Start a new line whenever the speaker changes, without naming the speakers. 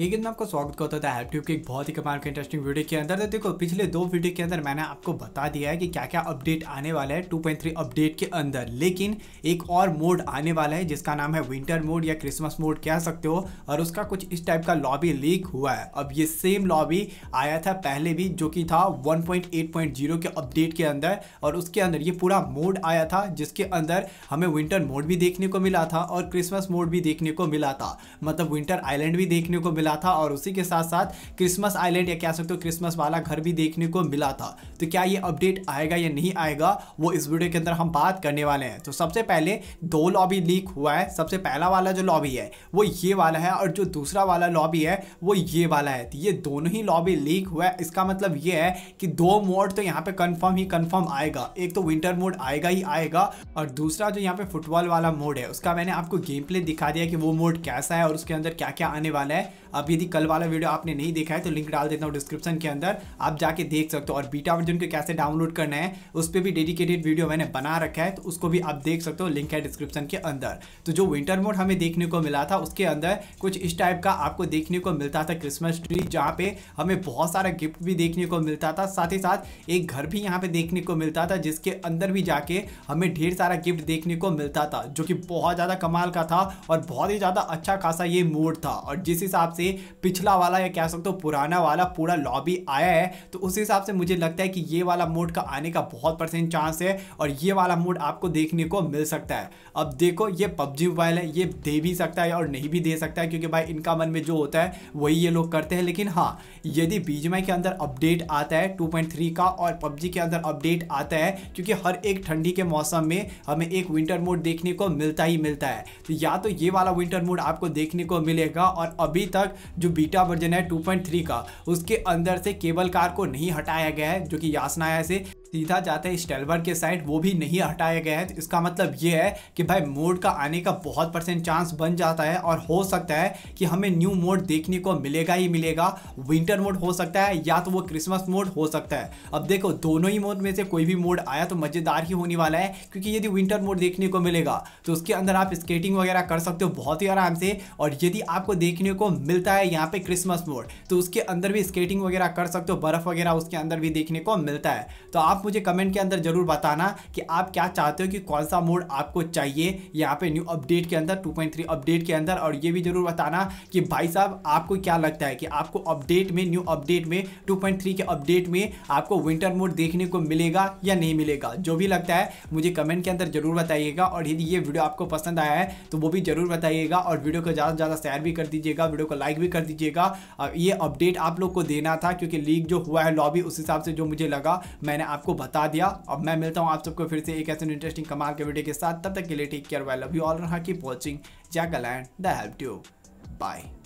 ये मैं आपका स्वागत करता था हैप्ट्यूब की एक बहुत ही कमाल के इंटरेस्टिंग वीडियो के अंदर तो देखो पिछले दो वीडियो के अंदर मैंने आपको बता दिया है कि क्या क्या अपडेट आने वाला है 2.3 अपडेट के अंदर लेकिन एक और मोड आने वाला है जिसका नाम है विंटर मोड या क्रिसमस मोड कह सकते हो और उसका कुछ इस टाइप का लॉबी लीक हुआ है अब ये सेम लॉबी आया था पहले भी जो कि था वन के अपडेट के अंदर और उसके अंदर ये पूरा मोड आया था जिसके अंदर हमें विंटर मोड भी देखने को मिला था और क्रिसमस मोड भी देखने को मिला था मतलब विंटर आइलैंड भी देखने को मिला मिला था और उसी के साथ साथ क्रिसमस आइलैंड या कह सकते हो क्रिसमस वाला घर भी देखने को मिला था तो क्या ये अपडेट आएगा या नहीं आएगा वो इस वीडियो के अंदर हम बात करने वाले हैं तो सबसे पहले दो लॉबी लीक हुआ है सबसे पहला वाला जो लॉबी है वो ये वाला है और जो दूसरा वाला लॉबी है वो ये वाला है तो ये दोनों ही लॉबी लीक हुआ है इसका मतलब ये है कि दो मोड तो यहाँ पे कन्फर्म ही कन्फर्म आएगा एक तो विंटर मोड आएगा ही आएगा और दूसरा जो यहाँ पे फुटबॉल वाला मोड है उसका मैंने आपको गेम प्ले दिखा दिया कि वो मोड कैसा है और उसके अंदर क्या क्या आने वाला है अब यदि कल वाला वीडियो आपने नहीं देखा है तो लिंक डाल देता हूँ डिस्क्रिप्शन के अंदर आप जाके देख सकते हो और बीटा वर्जन को कैसे डाउनलोड करना है उस पर भी डेडिकेटेड वीडियो मैंने बना रखा है तो उसको भी आप देख सकते हो लिंक है डिस्क्रिप्शन के अंदर तो जो विंटर मोड हमें देखने को मिला था उसके अंदर कुछ इस टाइप का आपको देखने को मिलता था क्रिसमस ट्री जहाँ पे हमें बहुत सारा गिफ्ट भी देखने को मिलता था साथ ही साथ एक घर भी यहाँ पे देखने को मिलता था जिसके अंदर भी जाके हमें ढेर सारा गिफ्ट देखने को मिलता था जो कि बहुत ज़्यादा कमाल का था और बहुत ही ज़्यादा अच्छा खासा ये मोड था और जिस हिसाब से पिछला वाला या कह सकते हो पुराना वाला पूरा लॉबी आया है तो उस हिसाब से मुझे लगता है कि ये वाला मोड का आने का बहुत परसेंट चांस है और ये वाला मोड आपको देखने को मिल सकता है अब देखो ये पबजी मोबाइल है ये दे भी सकता है और नहीं भी दे सकता है क्योंकि भाई इनका मन में जो होता है वही ये लोग करते हैं लेकिन हाँ यदि बीज के अंदर अपडेट आता है टू का और पबजी के अंदर अपडेट आता है क्योंकि हर एक ठंडी के मौसम में हमें एक विंटर मोड देखने को मिलता ही मिलता है तो या तो ये वाला विंटर मोड आपको देखने को मिलेगा और अभी तक जो बीटा वर्जन है 2.3 का उसके अंदर से केबल कार को नहीं हटाया गया है जो कि यासनाया से सीधा जाते हैं स्टेलवर के साइड वो भी नहीं हटाया गया है तो इसका मतलब ये है कि भाई मोड का आने का बहुत परसेंट चांस बन जाता है और हो सकता है कि हमें न्यू मोड देखने को मिलेगा ही मिलेगा विंटर मोड हो सकता है या तो वो क्रिसमस मोड हो सकता है अब देखो दोनों ही मोड में से कोई भी मोड आया तो मज़ेदार ही होने वाला है क्योंकि यदि विंटर मोड देखने को मिलेगा तो उसके अंदर आप स्केटिंग वगैरह कर सकते हो बहुत ही आराम से और यदि आपको देखने को मिलता है यहाँ पर क्रिसमस मोड तो उसके अंदर भी स्केटिंग वगैरह कर सकते हो बर्फ़ वगैरह उसके अंदर भी देखने को मिलता है तो आप आप मुझे कमेंट के अंदर ज़रूर बताना कि आप क्या चाहते हो कि कौन सा मोड आपको चाहिए यहाँ पे न्यू अपडेट के अंदर 2.3 अपडेट के अंदर और ये भी ज़रूर बताना कि भाई साहब आपको क्या लगता है कि आपको अपडेट में न्यू अपडेट में 2.3 के अपडेट में आपको विंटर मोड देखने को मिलेगा या नहीं मिलेगा जो भी लगता है मुझे कमेंट के अंदर ज़रूर बताइएगा और यदि ये वीडियो आपको पसंद आया है तो वो भी ज़रूर बताइएगा और वीडियो को ज़्यादा से ज़्यादा शेयर भी कर दीजिएगा वीडियो को लाइक भी कर दीजिएगा ये अपडेट आप लोग को देना था क्योंकि लीक जो हुआ है लॉबी उस हिसाब से जो मुझे लगा मैंने आपको आपको बता दिया अब मैं मिलता हूँ आप सबको फिर से एक ऐसे इंटरेस्टिंग कमाल के वीडियो के साथ तब तक के लिए take care why love you all रहा की वॉचिंग जैकलैंड द हेल्प ट्यूब बाय